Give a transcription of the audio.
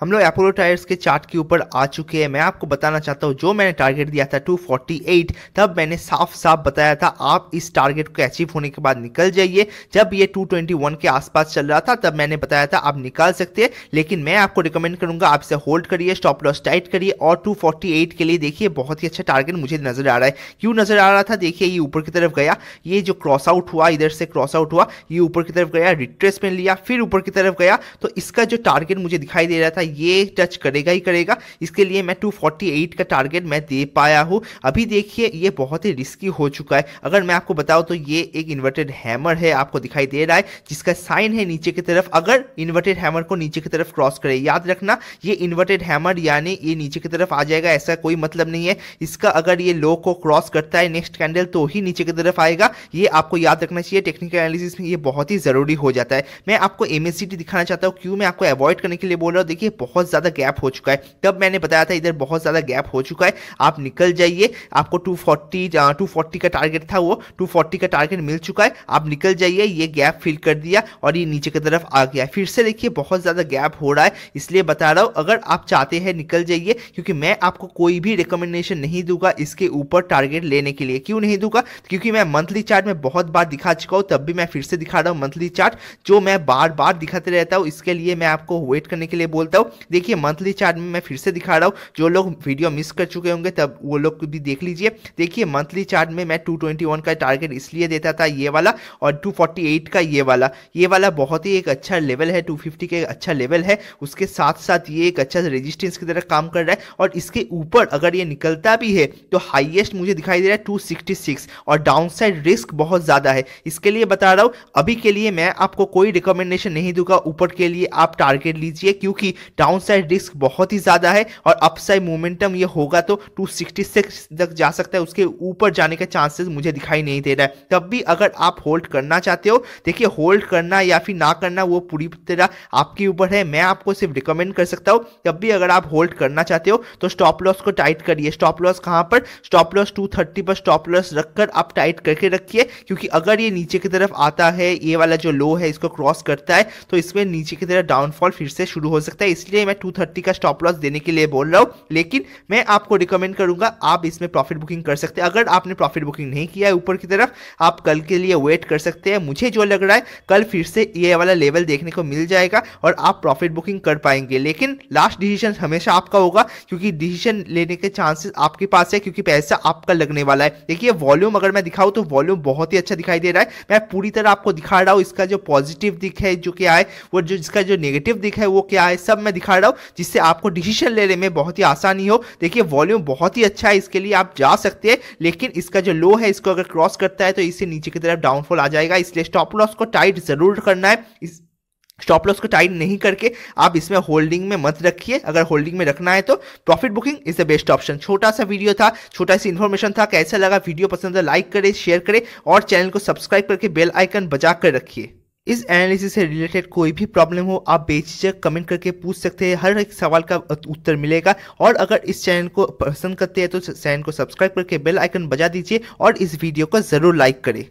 हम लोग Apollo tyres के चार्ट के ऊपर आ चुके हैं मैं आपको बताना चाहता हूँ जो मैंने टारगेट दिया था 248 तब मैंने साफ साफ बताया था आप इस टारगेट को अचीव होने के बाद निकल जाइए जब ये 221 के आसपास चल रहा था तब मैंने बताया था आप निकाल सकते हैं लेकिन मैं आपको रिकमेंड करूंगा आप इसे होल्ड करिए स्टॉप लॉस टाइट करिए और टू के लिए देखिए बहुत ही अच्छा टारगेट मुझे नजर आ रहा है क्यों नजर आ रहा था देखिए ये ऊपर की तरफ गया ये जो क्रॉस आउट हुआ इधर से क्रॉस आउट हुआ ये ऊपर की तरफ गया रिट्रेसमेंट लिया फिर ऊपर की तरफ गया तो इसका जो टारगेट मुझे दिखाई दे रहा था ये टच करेगा ही करेगा इसके लिए मैं 248 का टारगेट मैं दे पाया हूँ अभी देखिए ये बहुत ही रिस्की हो चुका है अगर मैं आपको बताऊँ तो ये एक इन्वर्टेड हैमर है आपको दिखाई दे रहा है जिसका साइन है नीचे की तरफ अगर इन्वर्टेड हैमर को नीचे की तरफ क्रॉस करे याद रखना ये इन्वर्टेड हैमर यानी ये नीचे की तरफ आ जाएगा ऐसा कोई मतलब नहीं है इसका अगर ये लो को क्रॉस करता है नेक्स्ट कैंडल तो ही नीचे की तरफ आएगा ये आपको याद रखना चाहिए टेक्निकल एनालिसिस में ये बहुत ही ज़रूरी हो जाता है मैं आपको एमएससीटी दिखाना चाहता हूँ क्यों मैं आपको अवॉइड करने के लिए बोल रहा हूँ देखिए बहुत ज़्यादा गैप हो चुका है तब मैंने बताया था इधर बहुत ज़्यादा गैप हो चुका है आप निकल जाइए आपको 240 240 का टारगेट था वो 240 का टारगेट मिल चुका है आप निकल जाइए ये गैप फिल कर दिया और ये नीचे की तरफ आ गया फिर से देखिए बहुत ज़्यादा गैप हो रहा है इसलिए बता रहा हूँ अगर आप चाहते हैं निकल जाइए क्योंकि मैं आपको कोई भी रिकमेंडेशन नहीं दूंगा इसके ऊपर टारगेट लेने के लिए क्यों नहीं दूंगा क्योंकि मैं मंथली चार्ट में बहुत बार दिखा चुका हूँ तब भी मैं फिर से दिखा रहा हूँ मंथली चार्ट जो मैं बार बार दिखाते रहता हूँ इसके लिए मैं आपको वेट करने के लिए बोलता हूँ देखिए मंथली चार्ट में मैं फिर से दिखा रहा हूँ जो लोग वीडियो मिस कर चुके होंगे तब वो लोग भी देख लीजिए देखिए मंथली चार्ट में मैं टू का टारगेट इसलिए देता था ये वाला और टू का ये वाला ये वाला बहुत ही एक अच्छा लेवल है 250 का एक अच्छा लेवल है उसके साथ साथ ये एक अच्छा रेजिस्टेंस की तरह काम कर रहा है और इसके ऊपर अगर ये निकलता भी है तो हाईएस्ट मुझे दिखाई दे रहा है 266 और डाउनसाइड रिस्क बहुत ज़्यादा है इसके लिए बता रहा हूं अभी के लिए मैं आपको कोई रिकमेंडेशन नहीं दूंगा ऊपर के लिए आप टारगेट लीजिए क्योंकि डाउन साइड रिस्क बहुत ही ज़्यादा है और अपसाइड मोमेंटम ये होगा तो 266 तक जा सकता है उसके ऊपर जाने का चांसेस मुझे दिखाई नहीं दे रहा है तब भी अगर आप होल्ड करना चाहते हो देखिए होल्ड करना या फिर ना करना वो पूरी तरह आपके ऊपर है मैं आपको सिर्फ रिकमेंड कर सकता हूँ तब भी अगर आप होल्ड करना चाहते हो तो स्टॉप लॉस को टाइट करिए स्टॉप लॉस कहाँ पर स्टॉप लॉस टू थर्टी पर स्टॉप लॉस रखकर आप टाइट करके रखिए क्योंकि अगर ये नीचे की तरफ आता है ये वाला जो लो है इसको क्रॉस करता है तो इसमें नीचे की तरफ डाउनफॉल फिर से शुरू हो सकता है इसलिए मैं टू थर्टी का स्टॉप लॉस देने के लिए बोल रहा हूँ लेकिन मैं आपको रिकमेंड करूंगा आप इसमें प्रॉफिट बुकिंग कर सकते हैं अगर आपने प्रॉफिट बुकिंग नहीं किया है ऊपर की तरफ आप कल के लिए वेट कर सकते हैं मुझे जो लग रहा है कल फिर से ये वाला लेवल देखने को मिल जाएगा और आप प्रॉफिट बुकिंग कर पाएंगे लेकिन लास्ट डिसीजन हमेशा आपका होगा क्योंकि डिसीजन लेने के चांसेस आपके पास है क्योंकि पैसा आपका लगने वाला है देखिए वॉल्यूम अगर मैं दिखाऊँ तो वॉल्यूम बहुत ही अच्छा दिखाई दे रहा है मैं पूरी तरह आपको दिखा रहा हूँ इसका जो पॉजिटिव दिख है जो क्या है वो जो इसका जो नेगेटिव दिख है वो क्या है सब मैं मैं दिखा रहा हूँ जिससे आपको डिसीजन लेने में बहुत ही आसानी हो देखिए वॉल्यूम बहुत ही अच्छा है इसके लिए आप जा सकते हैं लेकिन इसका जो लो है इसको अगर क्रॉस करता है तो इससे नीचे की तरफ डाउनफॉल आ जाएगा इसलिए स्टॉप लॉस को टाइट जरूर करना है इस स्टॉप लॉस को टाइट नहीं करके आप इसमें होल्डिंग में मत रखिए अगर होल्डिंग में रखना है तो profit booking is the best option छोटा सा वीडियो था छोटा सा इन्फॉर्मेशन था कैसा लगा वीडियो पसंद है लाइक करें शेयर करें और चैनल को सब्सक्राइब करके बेल आइकन बजा कर रखिए इस एनालिसिस से रिलेटेड कोई भी प्रॉब्लम हो आप बेझिझक कमेंट करके पूछ सकते हैं हर एक सवाल का उत्तर मिलेगा और अगर इस चैनल को पसंद करते हैं तो चैनल को सब्सक्राइब करके बेल आइकन बजा दीजिए और इस वीडियो को ज़रूर लाइक करें